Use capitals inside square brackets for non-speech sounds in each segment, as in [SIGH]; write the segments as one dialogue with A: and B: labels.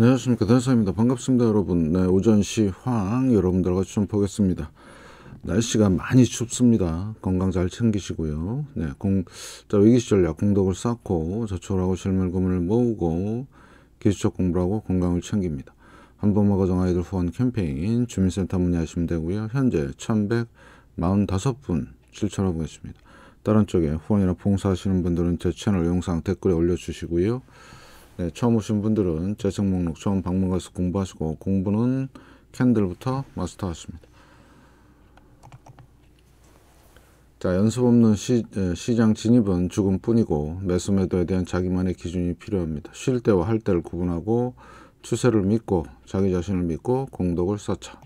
A: 안녕하십니까 대사입니다 반갑습니다 여러분 네, 오전 시황 여러분들과 좀 보겠습니다 날씨가 많이 춥습니다 건강 잘 챙기시고요 네, 공, 자, 위기시절약 공덕을 쌓고 저축하고 실물금을 모으고 기술적 공부를 하고 건강을 챙깁니다 한번 먹어정 아이들 후원 캠페인 주민센터 문의하시면 되고요 현재 1145분 실천하고 있습니다 다른 쪽에 후원이나 봉사하시는 분들은 제 채널 영상 댓글에 올려주시고요 네, 처음 오신 분들은 재생 목록 처음 방문가서 공부하시고 공부는 캔들부터 마스터하십니다. 자 연습 없는 시, 장 진입은 죽음뿐이고 매수 매도에 대한 자기만의 기준이 필요합니다. 쉴 때와 할 때를 구분하고 추세를 믿고 자기 자신을 믿고 공덕을 쌓자.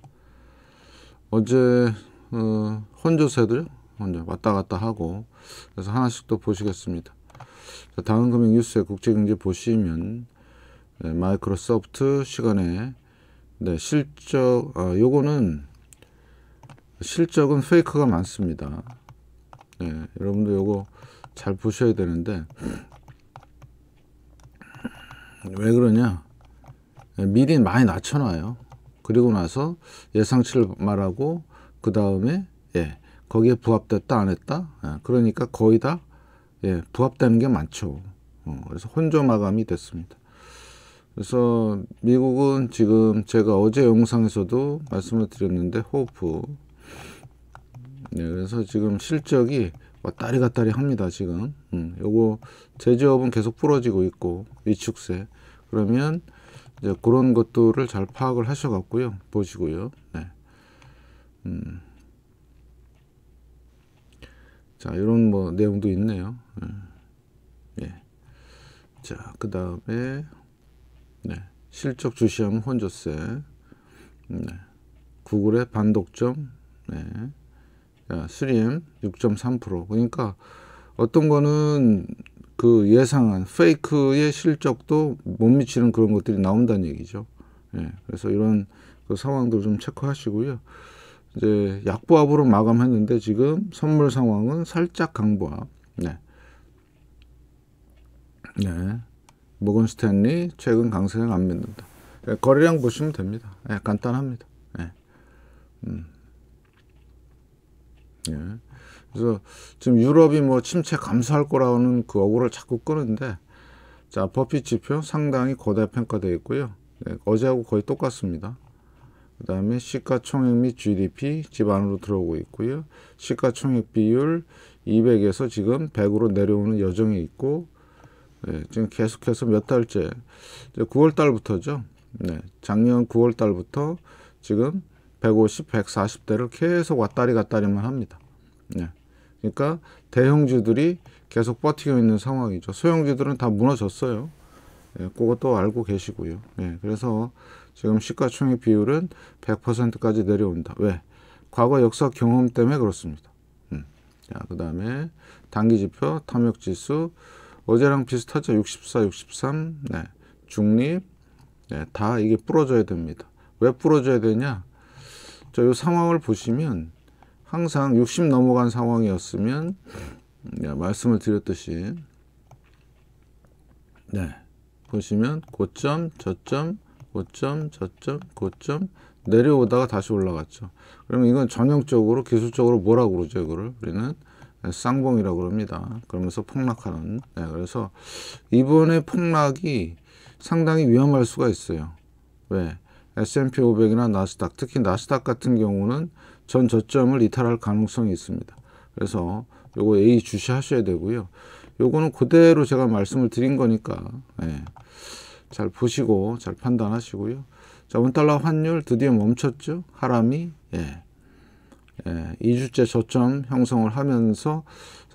A: 어제 어, 혼조세들 혼자 왔다 갔다 하고 그래서 하나씩 또 보시겠습니다. 다음 금융 뉴스의 국제경제 보시면 네, 마이크로소프트 시간에 네, 실적 아, 요거는 실적은 페이크가 많습니다. 네, 여러분도 요거 잘 보셔야 되는데 왜 그러냐 네, 미리 많이 낮춰놔요. 그리고 나서 예상치를 말하고 그 다음에 예, 거기에 부합됐다 안 했다 예, 그러니까 거의 다 예, 부합되는 게 많죠. 어, 그래서 혼조 마감이 됐습니다. 그래서 미국은 지금 제가 어제 영상에서도 말씀을 드렸는데 호프 예, 그래서 지금 실적이 왔다리 뭐 갔다리 합니다 지금 음, 요거 제조업은 계속 부러지고 있고 위축세 그러면 이제 그런 것들을 잘 파악을 하셔 갖고요 보시고요 네. 음. 자, 이런 뭐 내용도 있네요. 예. 예. 자, 그 다음에 네. 실적 주시하 혼조세. 네. 구글의 반독점. 네. 3M 6.3% 그러니까 어떤 거는 그 예상한 페이크의 실적도 못 미치는 그런 것들이 나온다는 얘기죠. 예, 그래서 이런 그 상황도 좀 체크하시고요. 이제 약보합으로 마감했는데 지금 선물 상황은 살짝 강보합. 네. 네. 모건 스탠리 최근 강세는 안 믿는다. 네, 거래량 보시면 됩니다. 네, 간단합니다. 네. 음. 네. 그래서 지금 유럽이 뭐 침체 감소할 거라는 그 억울을 자꾸 끄는데 자 버핏 지표 상당히 거대 평가되어 있고요. 네, 어제하고 거의 똑같습니다. 그 다음에 시가총액 및 GDP 집 안으로 들어오고 있고요. 시가총액 비율 200에서 지금 100으로 내려오는 여정이 있고 예, 지금 계속해서 몇 달째 9월 달부터죠. 네, 작년 9월 달부터 지금 150, 140대를 계속 왔다리 갔다리만 합니다. 네. 그러니까 대형주들이 계속 버티고 있는 상황이죠. 소형주들은 다 무너졌어요. 예, 그것도 알고 계시고요. 예, 그래서 지금 시가총액 비율은 100%까지 내려온다. 왜? 과거 역사 경험 때문에 그렇습니다. 음. 그 다음에 단기지표, 탐욕지수, 어제랑 비슷하죠? 64, 63, 네. 중립, 네. 다 이게 부러져야 됩니다. 왜 부러져야 되냐? 저요 상황을 보시면 항상 60 넘어간 상황이었으면 네. 말씀을 드렸듯이 네. 보시면 고점, 저점, 고점, 저점, 고점 내려오다가 다시 올라갔죠. 그러면 이건 전형적으로 기술적으로 뭐라고 그러죠? 이거를 우리는 쌍봉이라고 그니다 그러면서 폭락하는. 네, 그래서 이번에 폭락이 상당히 위험할 수가 있어요. 왜? S&P 500이나 나스닥, 특히 나스닥 같은 경우는 전 저점을 이탈할 가능성이 있습니다. 그래서 요거 A 주시하셔야 되고요. 요거는 그대로 제가 말씀을 드린 거니까. 네. 잘 보시고 잘 판단하시고요. 자, 원달러 환율 드디어 멈췄죠. 하람이 예. 예, 2주째 저점 형성을 하면서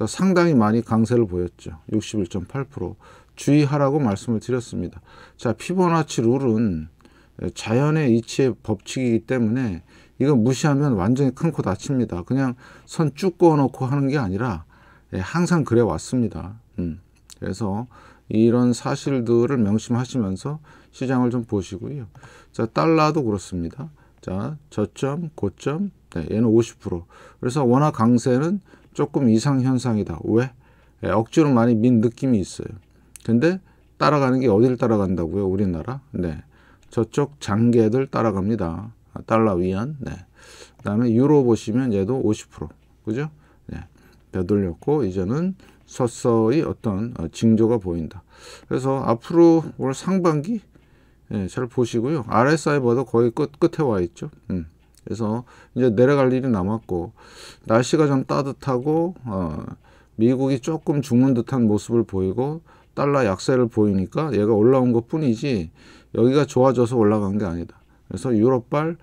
A: 상당히 많이 강세를 보였죠. 61.8% 주의하라고 말씀을 드렸습니다. 자, 피보나치 룰은 자연의 이치의 법칙이기 때문에 이거 무시하면 완전히 큰 코 다칩니다. 그냥 선쭉 그어놓고 하는 게 아니라 예, 항상 그래 왔습니다. 음, 그래서 이런 사실들을 명심하시면서 시장을 좀 보시고요. 자, 달러도 그렇습니다. 자, 저점, 고점, 네, 얘는 50%. 그래서 원화 강세는 조금 이상 현상이다. 왜? 네, 억지로 많이 민 느낌이 있어요. 근데 따라가는 게 어디를 따라간다고요? 우리나라? 네. 저쪽 장계들 따라갑니다. 달러 위안. 네. 그 다음에 유로 보시면 얘도 50%. 그죠? 네. 되돌렸고, 이제는 서서히 어떤 어, 징조가 보인다. 그래서 앞으로 올 상반기 예, 잘 보시고요. r s i 보도 거의 끝, 끝에 와 있죠. 음. 그래서 이제 내려갈 일이 남았고 날씨가 좀 따뜻하고 어, 미국이 조금 죽는 듯한 모습을 보이고 달러 약세를 보이니까 얘가 올라온 것 뿐이지 여기가 좋아져서 올라간 게 아니다. 그래서 유럽발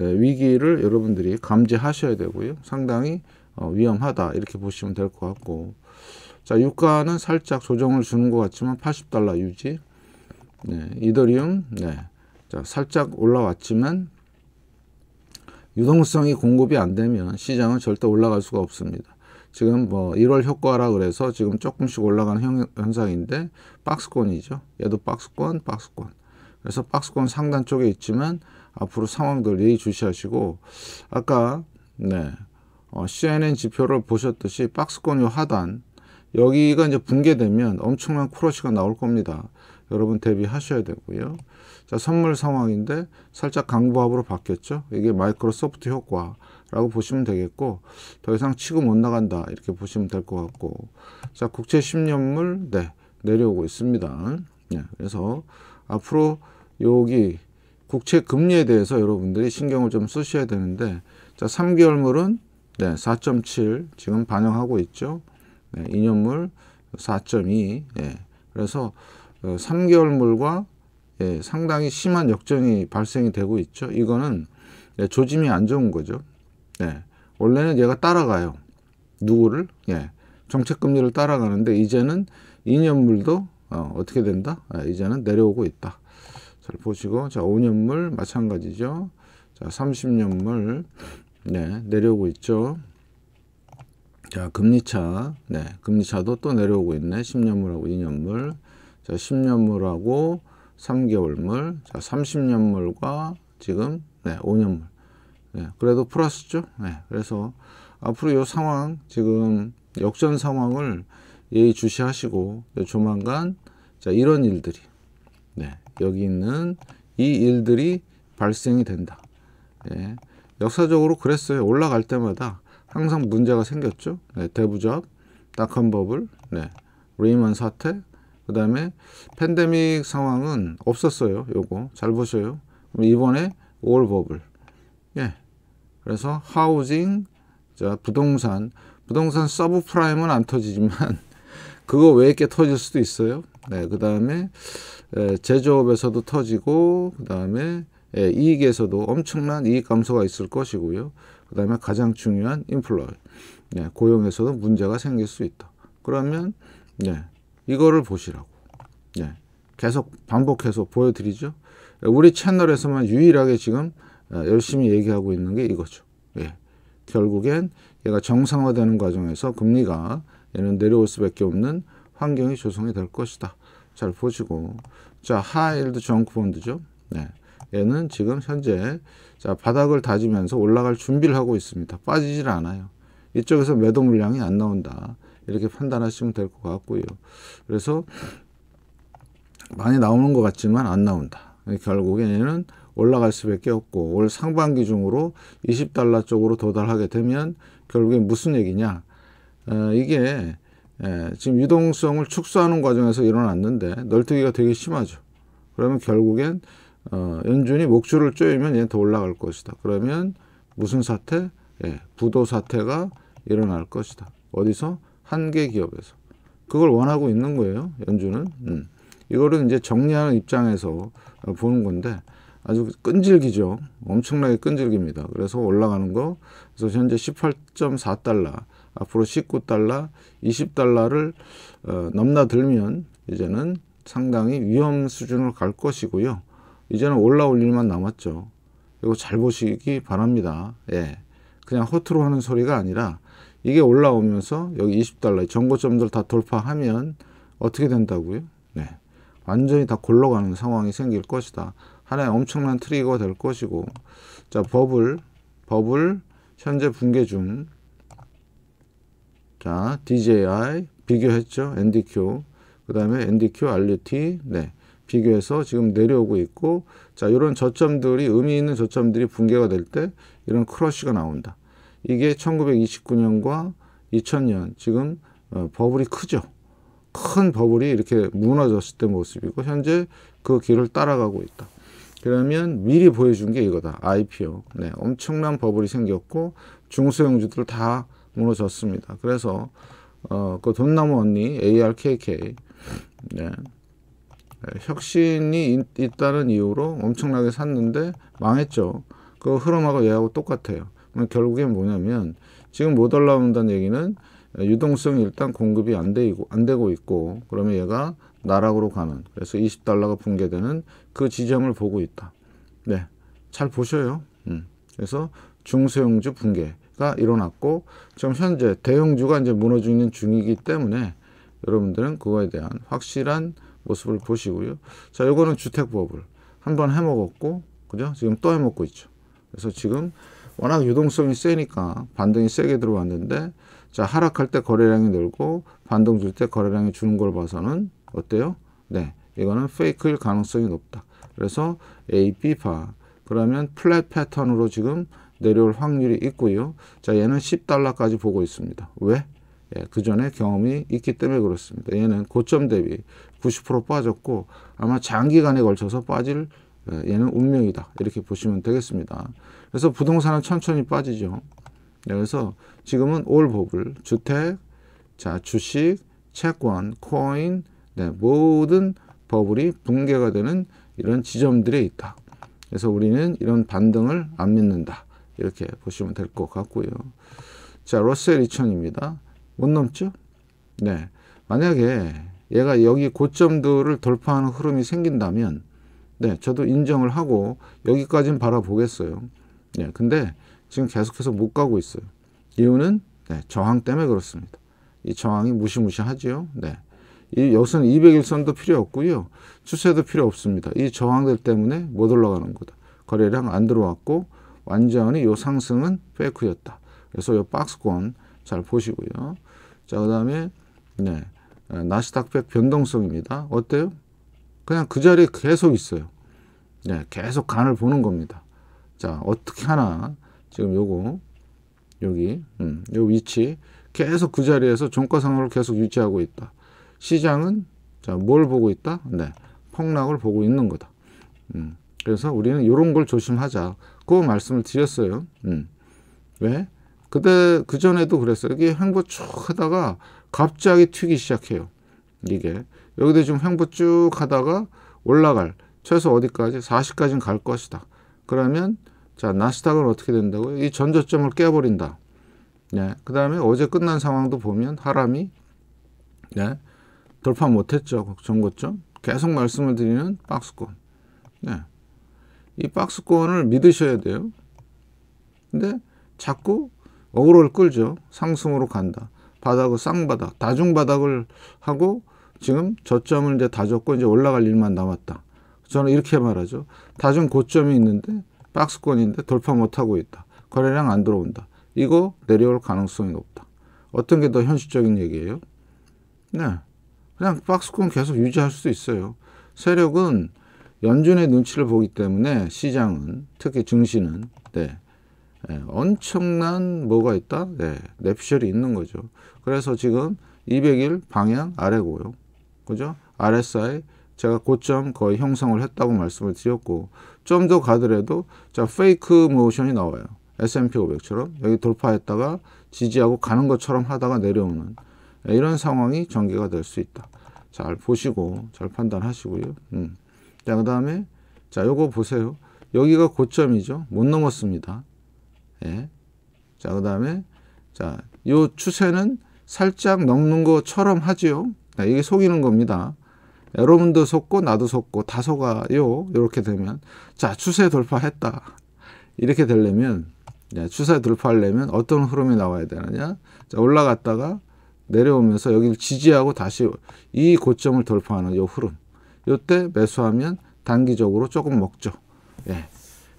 A: 예, 위기를 여러분들이 감지하셔야 되고요. 상당히 어, 위험하다 이렇게 보시면 될 것 같고 자, 유가는 살짝 조정을 주는 것 같지만 80달러 유지. 네, 이더리움, 네. 자, 살짝 올라왔지만 유동성이 공급이 안 되면 시장은 절대 올라갈 수가 없습니다. 지금 뭐 1월 효과라 그래서 지금 조금씩 올라가는 형, 현상인데 박스권이죠. 얘도 박스권, 박스권. 그래서 박스권 상단 쪽에 있지만 앞으로 상황들 예의 주시하시고 아까 네, 어, CNN 지표를 보셨듯이 박스권이 하단 여기가 이제 붕괴되면 엄청난 크러시가 나올 겁니다. 여러분 대비하셔야 되고요. 자, 선물 상황인데 살짝 강보합으로 바뀌었죠. 이게 마이크로소프트 효과라고 보시면 되겠고 더 이상 치고 못 나간다 이렇게 보시면 될 것 같고 자, 국채 10년물 네, 내려오고 있습니다. 네, 그래서 앞으로 여기 국채 금리에 대해서 여러분들이 신경을 좀 쓰셔야 되는데 자, 3개월물은 네, 4.7 지금 반영하고 있죠. 예, 2년물 4.2. 예. 그래서 3개월물과 어, 예, 상당히 심한 역전이 발생이 되고 있죠. 이거는 예, 조짐이 안 좋은 거죠. 예. 원래는 얘가 따라가요. 누구를? 예. 정책금리를 따라가는데 이제는 2년물도 어, 어떻게 된다? 예, 이제는 내려오고 있다. 잘 보시고 자 5년물 마찬가지죠. 자 30년물 네, 내려오고 있죠. 자, 금리차. 네, 금리차도 또 내려오고 있네. 10년물하고 2년물. 자, 10년물하고 3개월물. 자, 30년물과 지금 네, 5년물. 네, 그래도 플러스죠. 네, 그래서 앞으로 이 상황, 지금 역전 상황을 예의주시하시고 조만간 자, 이런 일들이 네, 여기 있는 이 일들이 발생이 된다. 네, 역사적으로 그랬어요. 올라갈 때마다 항상 문제가 생겼죠. 네, 대부적, 낙한버블, 네, 레이먼 사태, 그 다음에 팬데믹 상황은 없었어요. 요거 잘 보셔요. 이번에 올 버블. 예. 그래서 하우징, 자 부동산, 부동산 서브프라임은 안 터지지만 [LAUGHS] 그거 외에 게 터질 수도 있어요. 네, 그 다음에 제조업에서도 터지고 그 다음에 예, 이익에서도 엄청난 이익 감소가 있을 것이고요. 그 다음에 가장 중요한 인플로이, 예, 고용에서도 문제가 생길 수 있다. 그러면 예, 이거를 보시라고 예, 계속 반복해서 보여드리죠. 예, 우리 채널에서만 유일하게 지금 예, 열심히 얘기하고 있는 게 이거죠. 예, 결국엔 얘가 정상화되는 과정에서 금리가 얘는 내려올 수밖에 없는 환경이 조성이 될 것이다. 잘 보시고 자 하일드 정크본드죠. 네. 예. 얘는 지금 현재 자 바닥을 다지면서 올라갈 준비를 하고 있습니다. 빠지질 않아요. 이쪽에서 매도 물량이 안 나온다. 이렇게 판단하시면 될 것 같고요. 그래서 많이 나오는 것 같지만 안 나온다. 결국에 얘는 올라갈 수밖에 없고 올 상반기 중으로 20달러 쪽으로 도달하게 되면 결국에 무슨 얘기냐. 어, 이게 예, 지금 유동성을 축소하는 과정에서 일어났는데 널뛰기가 되게 심하죠. 그러면 결국엔 어, 연준이 목줄을 조이면 얘는 더 올라갈 것이다. 그러면 무슨 사태? 예, 부도 사태가 일어날 것이다. 어디서? 한개 기업에서. 그걸 원하고 있는 거예요. 연준은. 음. 이거를 이제 정리하는 입장에서 보는 건데 아주 끈질기죠. 엄청나게 끈질깁니다. 그래서 올라가는 거. 그래서 현재 18.4달러, 앞으로 19달러, 20달러를 어, 넘나들면 이제는 상당히 위험 수준으로 갈 것이고요. 이제는 올라올 일만 남았죠. 이거 잘 보시기 바랍니다. 예. 그냥 허투루 하는 소리가 아니라 이게 올라오면서 여기 20달러 전고점들 다 돌파하면 어떻게 된다고요? 네. 완전히 다 골러가는 상황이 생길 것이다. 하나의 엄청난 트리거가 될 것이고 자 버블 버블 현재 붕괴 중 자, DJI 비교했죠. NDQ. 그 다음에 NDQ, RUT. 네. 비교해서 지금 내려오고 있고 자 이런 저점들이 의미 있는 저점들이 붕괴가 될 때 이런 크러쉬가 나온다. 이게 1929년과 2000년 지금 어, 버블이 크죠. 큰 버블이 이렇게 무너졌을 때 모습이고 현재 그 길을 따라가고 있다. 그러면 미리 보여준 게 이거다. IPO. 네, 엄청난 버블이 생겼고 중소형주들 다 무너졌습니다. 그래서 어, 그 돈나무 언니 ARKK 네. 예, 혁신이 있다는 이유로 엄청나게 샀는데 망했죠. 그 흐름하고 얘하고 똑같아요. 결국엔 뭐냐면 지금 못 올라온다는 얘기는 유동성이 일단 공급이 안 되고 안 되고 있고 그러면 얘가 나락으로 가는 그래서 20달러가 붕괴되는 그 지점을 보고 있다. 네, 잘 보셔요. 음. 그래서 중소형주 붕괴가 일어났고 지금 현재 대형주가 이제 무너지는 중이기 때문에 여러분들은 그거에 대한 확실한 모습을 보시고요. 자, 요거는 주택 버을 한번 해 먹었고 그죠? 지금 또 해 먹고 있죠. 그래서 지금 워낙 유동성이 세니까 반등이 세게 들어왔는데 자, 하락할 때 거래량이 늘고 반등 줄 때 거래량이 주는 걸 봐서는 어때요? 네. 이거는 페이크일 가능성이 높다. 그래서 A, B파. 그러면 플랫 패턴으로 지금 내려올 확률이 있고요. 자, 얘는 10달러까지 보고 있습니다. 왜? 예, 그 전에 경험이 있기 때문에 그렇습니다. 얘는 고점 대비 90% 빠졌고 아마 장기간에 걸쳐서 빠질 예, 얘는 운명이다 이렇게 보시면 되겠습니다. 그래서 부동산은 천천히 빠지죠. 예, 그래서 지금은 올 보블 주택, 자 주식, 채권, 코인 네, 모든 버블이 붕괴가 되는 이런 지점들에 있다. 그래서 우리는 이런 반등을 안 믿는다. 이렇게 보시면 될 것 같고요. 자, 러셀 2000입니다. 못 넘죠. 네. 만약에 얘가 여기 고점들을 돌파하는 흐름이 생긴다면 네, 저도 인정을 하고 여기까지는 바라보겠어요. 네, 근데 지금 계속해서 못 가고 있어요. 이유는 네, 저항 때문에 그렇습니다. 이 저항이 무시무시하지요. 네. 이 여기서는 200일선도 필요 없고요. 추세도 필요 없습니다. 이 저항들 때문에 못 올라가는 거다. 거래량 안 들어왔고 완전히 요 상승은 페이크였다. 그래서 요 박스권 잘 보시고요. 자, 그 다음에, 네. 아, 나시닥백 변동성입니다. 어때요? 그냥 그 자리에 계속 있어요. 네. 계속 간을 보는 겁니다. 자, 어떻게 하나. 지금 요거, 여기, 음, 요 위치. 계속 그 자리에서 종가상으로 계속 유지하고 있다. 시장은, 자, 뭘 보고 있다? 네. 폭락을 보고 있는 거다. 음. 그래서 우리는 이런 걸 조심하자. 그 말씀을 드렸어요. 음. 왜? 근데 그전에도 그랬어요. 이게 횡보 쭉 하다가 갑자기 튀기 시작해요. 이게. 여기도 지금 횡보 쭉 하다가 올라갈. 최소 어디까지? 40까지는 갈 것이다. 그러면 자 나스닥은 어떻게 된다고요? 이 전저점을 깨버린다. 네. 그 다음에 어제 끝난 상황도 보면 하람이 네. 돌파 못했죠. 전고점. 계속 말씀을 드리는 박스권. 네. 이 박스권을 믿으셔야 돼요. 근데 자꾸 어그로를 끌죠. 상승으로 간다. 바닥을 쌍바닥, 다중바닥을 하고 지금 저점을 이제 다졌고 이제 올라갈 일만 남았다. 저는 이렇게 말하죠. 다중 고점이 있는데 박스권인데 돌파 못하고 있다. 거래량 안 들어온다. 이거 내려올 가능성이 높다. 어떤 게 더 현실적인 얘기예요? 네. 그냥 박스권 계속 유지할 수도 있어요. 세력은 연준의 눈치를 보기 때문에 시장은 특히 증시는 네. 예, 엄청난 뭐가 있다? 예, 냅셜이 있는 거죠. 그래서 지금 200일 방향 아래고요. 그죠? RSI 제가 고점 거의 형성을 했다고 말씀을 드렸고 좀 더 가더라도 자 페이크 모션이 나와요. S&P 500처럼 여기 돌파했다가 지지하고 가는 것처럼 하다가 내려오는 예, 이런 상황이 전개가 될 수 있다. 잘 보시고 잘 판단하시고요. 음. 자, 그 다음에 자, 요거 보세요. 여기가 고점이죠. 못 넘었습니다. 예. 자, 그 다음에, 자, 요 추세는 살짝 넘는 것처럼 하지요. 자, 이게 속이는 겁니다. 여러분도 속고, 나도 속고, 다 속아요. 이렇게 되면. 자, 추세 돌파했다. 이렇게 되려면, 자, 추세 돌파하려면 어떤 흐름이 나와야 되느냐. 자, 올라갔다가 내려오면서 여기를 지지하고 다시 이 고점을 돌파하는 요 흐름. 요때 매수하면 단기적으로 조금 먹죠. 예.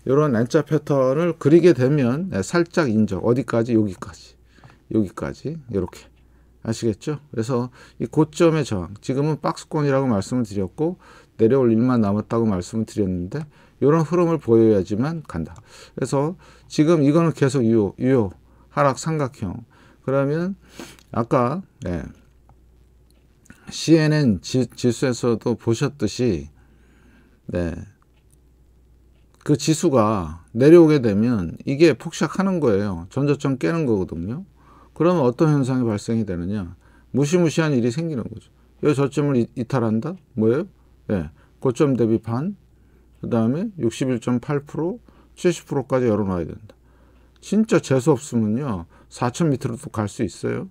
A: 이런 N자 패턴을 그리게 되면 네, 살짝 인적 어디까지 여기까지 여기까지 이렇게 아시겠죠? 그래서 이 고점의 저항 지금은 박스권이라고 말씀을 드렸고 내려올 일만 남았다고 말씀을 드렸는데 이런 흐름을 보여야지만 간다. 그래서 지금 이거는 계속 유효, 유효 하락 삼각형 그러면 아까 네, CNN 지, 지수에서도 보셨듯이 네, 그 지수가 내려오게 되면 이게 폭삭하는 거예요. 전저점 깨는 거거든요. 그러면 어떤 현상이 발생이 되느냐. 무시무시한 일이 생기는 거죠. 여기 저점을 이, 탈한다 뭐예요? 네. 고점 대비 반, 그 다음에 61.8%, 70%까지 열어놔야 된다. 진짜 재수 없으면요. 4,000m로도 갈수 있어요.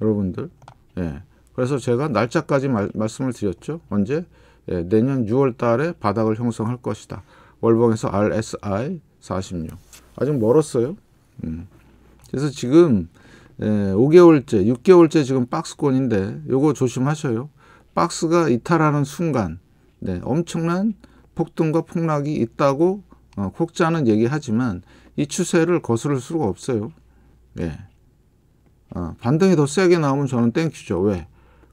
A: 여러분들. 예. 네. 그래서 제가 날짜까지 말, 씀을 드렸죠. 언제? 예, 내년 6월 달에 바닥을 형성할 것이다. 월봉에서 RSI 46. 아직 멀었어요. 음. 그래서 지금 예, 5개월째, 6개월째 지금 박스권인데 요거 조심하셔요. 박스가 이탈하는 순간 네, 엄청난 폭등과 폭락이 있다고 어, 혹자는 얘기하지만 이 추세를 거스를 수가 없어요. 예. 어, 반등이 더 세게 나오면 저는 땡큐죠. 왜?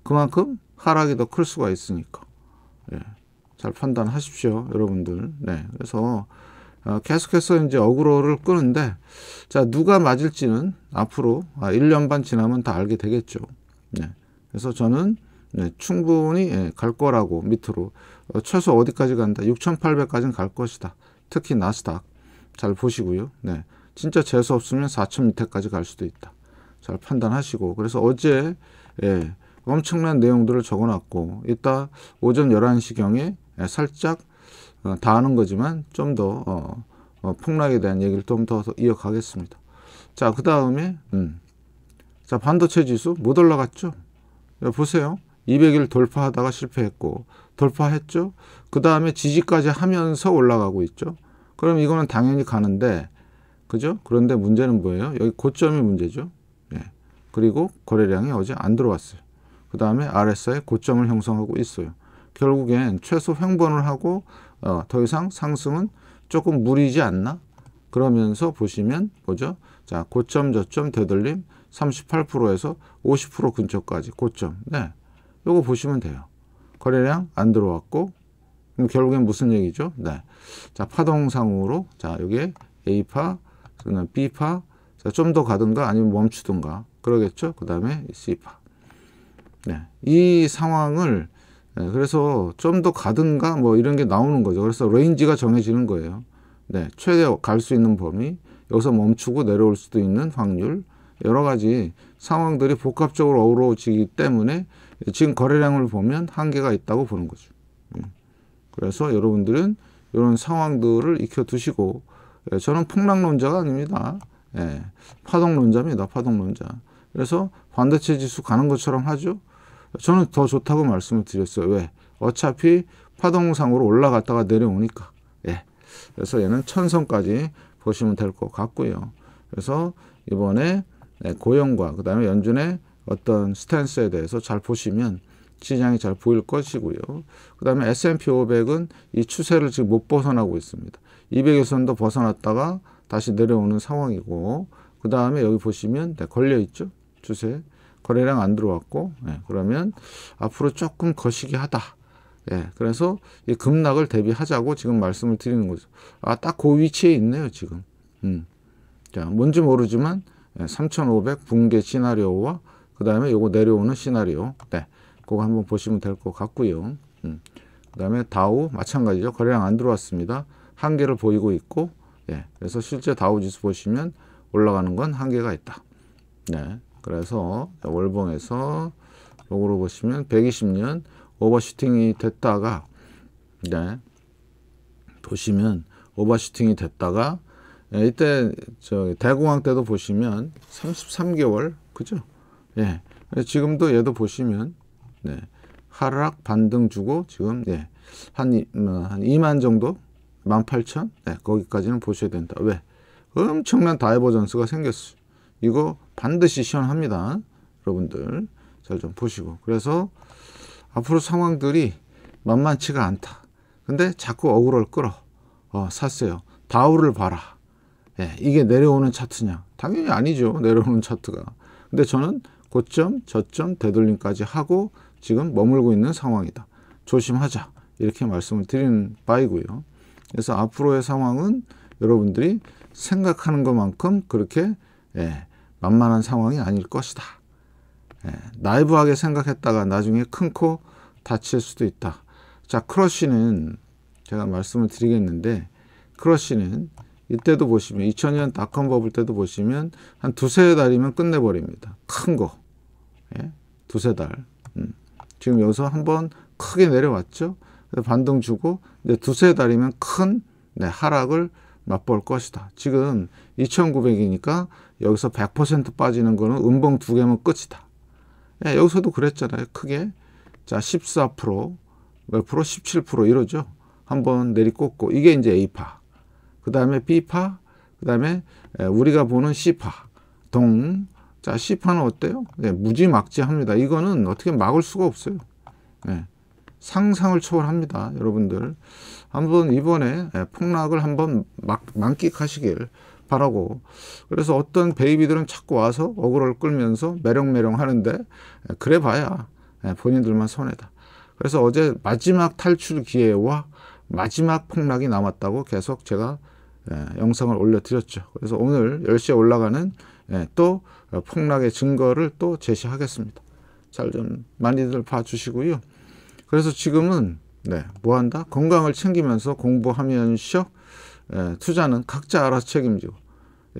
A: 그만큼 하락이 더 클 수가 있으니까. 잘 판단하십시오, 여러분들. 네. 그래서 어, 계속해서 이제 어그로를 끄는데 자, 누가 맞을지는 앞으로 1년 아, 반 지나면 다 알게 되겠죠. 네. 그래서 저는 네, 충분히 예, 갈 거라고 밑으로 어, 최소 어디까지 간다? 6,800까지는 갈 것이다. 특히 나스닥 잘 보시고요. 네, 진짜 재수 없으면 4,000 밑에까지 갈 수도 있다. 잘 판단하시고 그래서 어제 예, 엄청난 내용들을 적어놨고 이따 오전 11시경에 예, 살짝 어, 다하는 거지만 좀더 어, 어, 폭락에 대한 얘기를 좀 더 이어가겠습니다. 자, 그 다음에 음. 자 반도체 지수 못 올라갔죠? 예, 보세요. 200일 돌파하다가 실패했고 돌파했죠. 그 다음에 지지까지 하면서 올라가고 있죠. 그럼 이거는 당연히 가는데 그죠? 그런데 문제는 뭐예요? 여기 고점이 문제죠. 예. 그리고 거래량이 어제 안 들어왔어요. 그 다음에 RSI 고점을 형성하고 있어요. 결국엔 최소 횡보를 하고 어, 더 이상 상승은 조금 무리지 않나? 그러면서 보시면 뭐죠? 자, 고점 저점 되돌림 38%에서 50% 근처까지 고점. 네. 요거 보시면 돼요. 거래량 안 들어왔고 그럼 결국엔 무슨 얘기죠? 네. 자, 파동상으로 자, 여기 A파, 그다음 B파 좀 더 가든가 아니면 멈추든가 그러겠죠? 그다음에 C파. 네. 이 상황을 네, 그래서 좀 더 가든가 뭐 이런 게 나오는 거죠. 그래서 레인지가 정해지는 거예요. 네, 최대 갈 수 있는 범위, 여기서 멈추고 내려올 수도 있는 확률, 여러 가지 상황들이 복합적으로 어우러지기 때문에 지금 거래량을 보면 한계가 있다고 보는 거죠. 음. 그래서 여러분들은 이런 상황들을 익혀두시고 예, 저는 폭락론자가 아닙니다. 예, 파동론자입니다. 파동론자. 그래서 반도체 지수 가는 것처럼 하죠. 저는 더 좋다고 말씀을 드렸어요. 왜? 어차피 파동상으로 올라갔다가 내려오니까. 예. 그래서 얘는 천성까지 보시면 될 것 같고요. 그래서 이번에 네, 고영과 그다음에 연준의 어떤 스탠스에 대해서 잘 보시면 시장이 잘 보일 것이고요. 그다음에 S&P 500은 이 추세를 지금 못 벗어나고 있습니다. 200일선도 벗어났다가 다시 내려오는 상황이고 그다음에 여기 보시면 네, 걸려 있죠. 추세. 거래량 안 들어왔고 예, 그러면 앞으로 조금 거시기 하다. 예, 그래서 이 급락을 대비하자고 지금 말씀을 드리는 거죠. 아, 딱 그 위치에 있네요, 지금. 음. 자, 뭔지 모르지만 예, 3,500 붕괴 시나리오와 그 다음에 요거 내려오는 시나리오. 네, 그거 한번 보시면 될 것 같고요. 음. 그 다음에 다우 마찬가지죠. 거래량 안 들어왔습니다. 한계를 보이고 있고, 예, 그래서 실제 다우 지수 보시면 올라가는 건 한계가 있다. 네. 그래서 월봉에서 로고로 보시면 120년 오버슈팅이 됐다가 네 보시면 오버슈팅이 됐다가 예, 이때 저 대공황 때도 보시면 33개월 그죠? 예 지금도 얘도 보시면 네 하락 반등 주고 지금 예 한한 한 2만 음, 정도 18,000 네, 거기까지는 보셔야 된다 왜 엄청난 다이버전스가 생겼어 이거 반드시 시원합니다 여러분들 잘 좀 보시고 그래서 앞으로 상황들이 만만치가 않다. 근데 자꾸 억울을 끌어 어, 샀어요. 다우를 봐라. 예, 이게 내려오는 차트냐? 당연히 아니죠. 내려오는 차트가. 근데 저는 고점, 저점, 되돌림까지 하고 지금 머물고 있는 상황이다. 조심하자. 이렇게 말씀을 드리는 바이고요. 그래서 앞으로의 상황은 여러분들이 생각하는 것만큼 그렇게 예, 만만한 상황이 아닐 것이다. 예, 나이브하게 생각했다가 나중에 큰 코 다칠 수도 있다. 자, 크러쉬는 제가 말씀을 드리겠는데 크러쉬는 이때도 보시면 2000년 닷컴 버블 때도 보시면 한 두세 달이면 끝내버립니다. 큰 거. 예? 두세 달. 음. 지금 여기서 한번 크게 내려왔죠. 반등 주고 이제 두세 달이면 큰 네, 하락을 맛볼 것이다. 지금 2900이니까 여기서 100% 빠지는 거는 음봉 두 개면 끝이다. 예, 여기서도 그랬잖아요. 크게. 자, 14%, 몇 프로? 17% 이러죠. 한번 내리꽂고. 이게 이제 A파. 그 다음에 B파. 그 다음에 예, 우리가 보는 C파. 동. 자, C파는 어때요? 예, 무지막지합니다. 이거는 어떻게 막을 수가 없어요. 예, 상상을 초월합니다. 여러분들. 한번 이번에 예, 폭락을 한번 막, 만끽하시길 바라고 그래서 어떤 베이비들은 자꾸 와서 어그로를 끌면서 매력매력 하는데 그래 봐야 본인들만 손해다. 그래서 어제 마지막 탈출 기회와 마지막 폭락이 남았다고 계속 제가 예, 영상을 올려드렸죠. 그래서 오늘 10시에 올라가는 예, 또 폭락의 증거를 또 제시하겠습니다. 잘 좀 많이들 봐주시고요. 그래서 지금은 네, 뭐 한다? 건강을 챙기면서 공부하면서 예, 투자는 각자 알아서 책임지고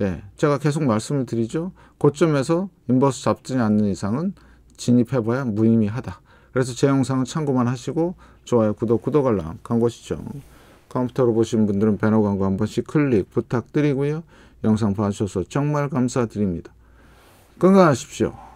A: 예, 제가 계속 말씀을 드리죠. 고점에서 인버스 잡지 않는 이상은 진입해봐야 무의미하다. 그래서 제 영상은 참고만 하시고 좋아요, 구독, 구독 알람, 광고 시청. 컴퓨터로 보신 분들은 배너 광고 한 번씩 클릭 부탁드리고요. 영상 봐주셔서 정말 감사드립니다. 건강하십시오.